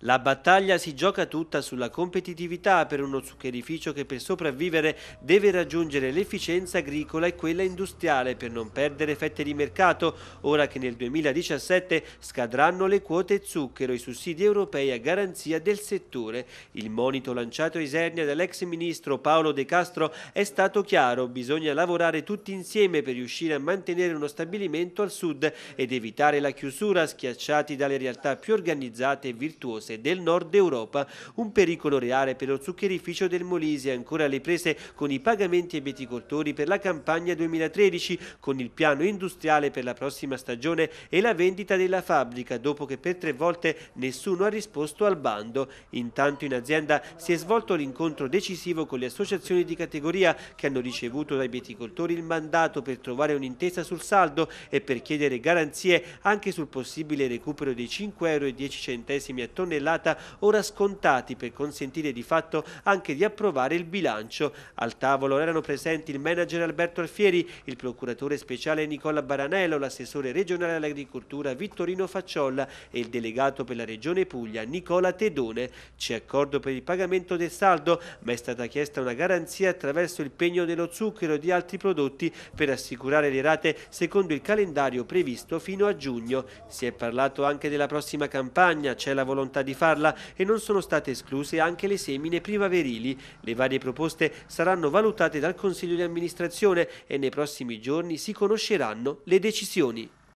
La battaglia si gioca tutta sulla competitività per uno zuccherificio che per sopravvivere deve raggiungere l'efficienza agricola e quella industriale per non perdere fette di mercato, ora che nel 2017 scadranno le quote zucchero e i sussidi europei a garanzia del settore. Il monito lanciato a Isernia dall'ex ministro Paolo De Castro è stato chiaro, bisogna lavorare tutti insieme per riuscire a mantenere uno stabilimento al sud ed evitare la chiusura schiacciati dalle realtà più organizzate e virtuose rocciose del nord Europa, un pericolo reale per lo zuccherificio del Molise, ancora alle prese con i pagamenti ai viticoltori per la campagna 2013, con il piano industriale per la prossima stagione e la vendita della fabbrica, dopo che per tre volte nessuno ha risposto al bando. Intanto in azienda si è svolto l'incontro decisivo con le associazioni di categoria che hanno ricevuto dai viticoltori il mandato per trovare un'intesa sul saldo e per chiedere garanzie anche sul possibile recupero dei 5,10 euro a tonnellata Tonnellata ora scontati per consentire di fatto anche di approvare il bilancio. Al tavolo erano presenti il manager Alberto Alfieri, il procuratore speciale Nicola Baranello, l'assessore regionale all'agricoltura Vittorino Facciolla e il delegato per la regione Puglia Nicola Tedone. C'è accordo per il pagamento del saldo, ma è stata chiesta una garanzia attraverso il pegno dello zucchero e di altri prodotti per assicurare le rate secondo il calendario previsto fino a giugno. Si è parlato anche della prossima campagna, c'è la volontà di farla e non sono state escluse anche le semine primaverili. Le varie proposte saranno valutate dal Consiglio di amministrazione e nei prossimi giorni si conosceranno le decisioni.